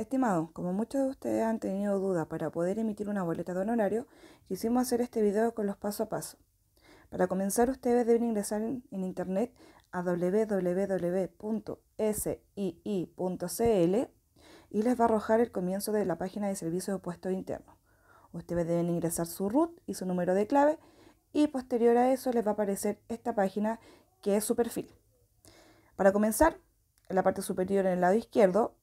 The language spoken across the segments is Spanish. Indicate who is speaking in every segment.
Speaker 1: Estimado, como muchos de ustedes han tenido dudas para poder emitir una boleta de honorario, quisimos hacer este video con los paso a paso. Para comenzar, ustedes deben ingresar en, internet a www.sii.cl y les va a arrojar el comienzo de la página de servicio de puesto interno. Ustedes deben ingresar su root y su número de clave y posterior a eso les va a aparecer esta página que es su perfil. Para comenzar, en la parte superior en el lado izquierdo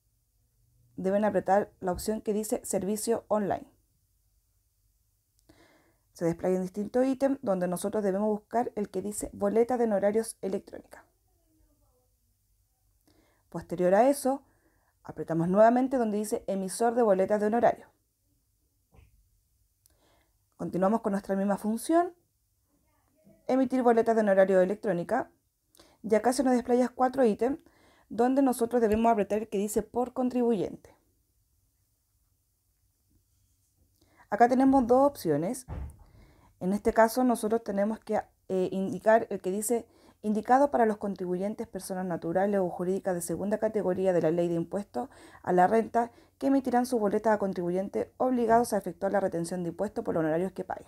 Speaker 1: deben apretar la opción que dice servicio online. Se desplaya un distinto ítem donde nosotros debemos buscar el que dice boleta de honorarios electrónica. Posterior a eso, apretamos nuevamente donde dice emisor de boletas de honorario. Continuamos con nuestra misma función, emitir boletas de honorario electrónica. Y acá se nos desplayan cuatro ítems donde nosotros debemos apretar el que dice por contribuyente. Acá tenemos dos opciones. En este caso nosotros tenemos que eh, indicar el que dice indicado para los contribuyentes, personas naturales o jurídicas de segunda categoría de la ley de impuestos a la renta que emitirán su boleta a contribuyentes obligados a efectuar la retención de impuestos por los honorarios que paguen.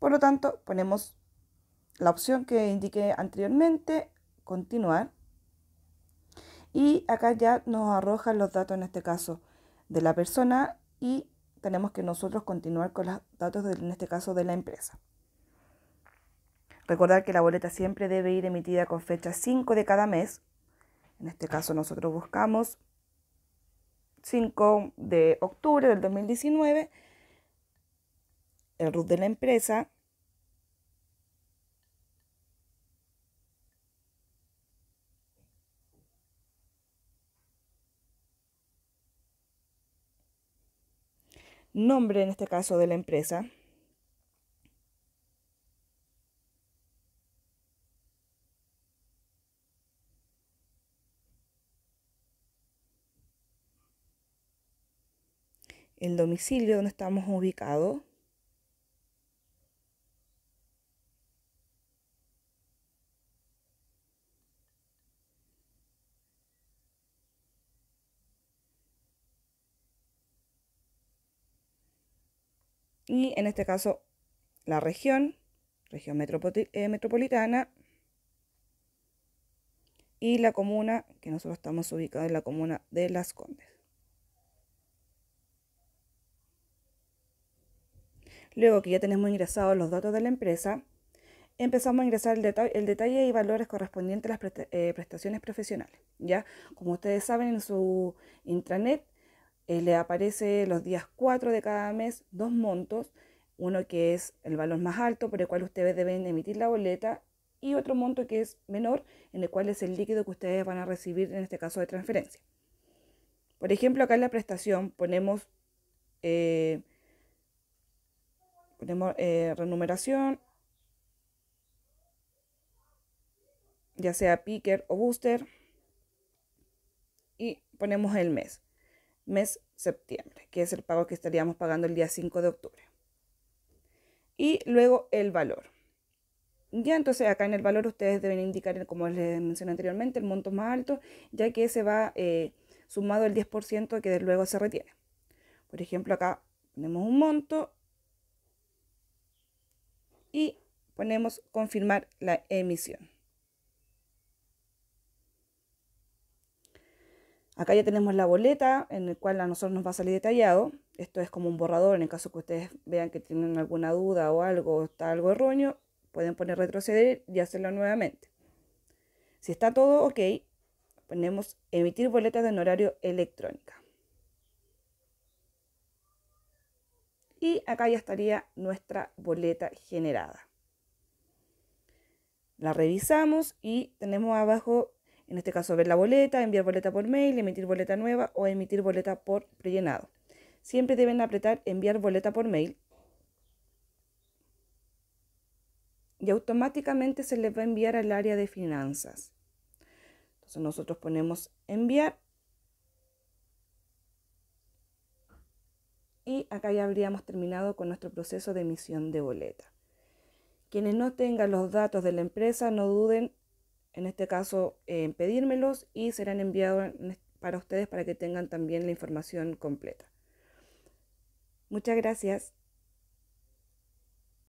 Speaker 1: Por lo tanto, ponemos la opción que indiqué anteriormente, continuar. Y acá ya nos arrojan los datos en este caso de la persona y tenemos que nosotros continuar con los datos en este caso de la empresa. Recordar que la boleta siempre debe ir emitida con fecha 5 de cada mes. En este caso nosotros buscamos 5 de octubre del 2019, el RUT de la empresa, nombre en este caso de la empresa. El domicilio donde estamos ubicados. y en este caso la región, región eh, metropolitana, y la comuna, que nosotros estamos ubicados en la comuna de Las Condes. Luego que ya tenemos ingresados los datos de la empresa, empezamos a ingresar el, detalle y valores correspondientes a las eh, prestaciones profesionales. ¿ya? Como ustedes saben, en su intranet eh, le aparece los días 4 de cada mes dos montos, uno que es el valor más alto por el cual ustedes deben emitir la boleta y otro monto que es menor, en el cual es el líquido que ustedes van a recibir en este caso de transferencia. Por ejemplo, acá en la prestación ponemos, eh, ponemos eh, renumeración, ya sea picker o booster, y ponemos el mes mes septiembre, que es el pago que estaríamos pagando el día 5 de octubre. Y luego el valor. Ya entonces acá en el valor ustedes deben indicar, como les mencioné anteriormente, el monto más alto, ya que se va eh, sumado el 10% que luego se retiene. Por ejemplo, acá ponemos un monto y ponemos confirmar la emisión. Acá ya tenemos la boleta en la cual a nosotros nos va a salir detallado. Esto es como un borrador en el caso que ustedes vean que tienen alguna duda o algo, está algo erróneo, pueden poner retroceder y hacerlo nuevamente. Si está todo ok, ponemos emitir boletas de horario electrónica. Y acá ya estaría nuestra boleta generada. La revisamos y tenemos abajo en este caso, ver la boleta, enviar boleta por mail, emitir boleta nueva o emitir boleta por prellenado. Siempre deben apretar enviar boleta por mail y automáticamente se les va a enviar al área de finanzas. Entonces nosotros ponemos enviar y acá ya habríamos terminado con nuestro proceso de emisión de boleta. Quienes no tengan los datos de la empresa no duden en este caso pedírmelos y serán enviados para ustedes para que tengan también la información completa. Muchas gracias.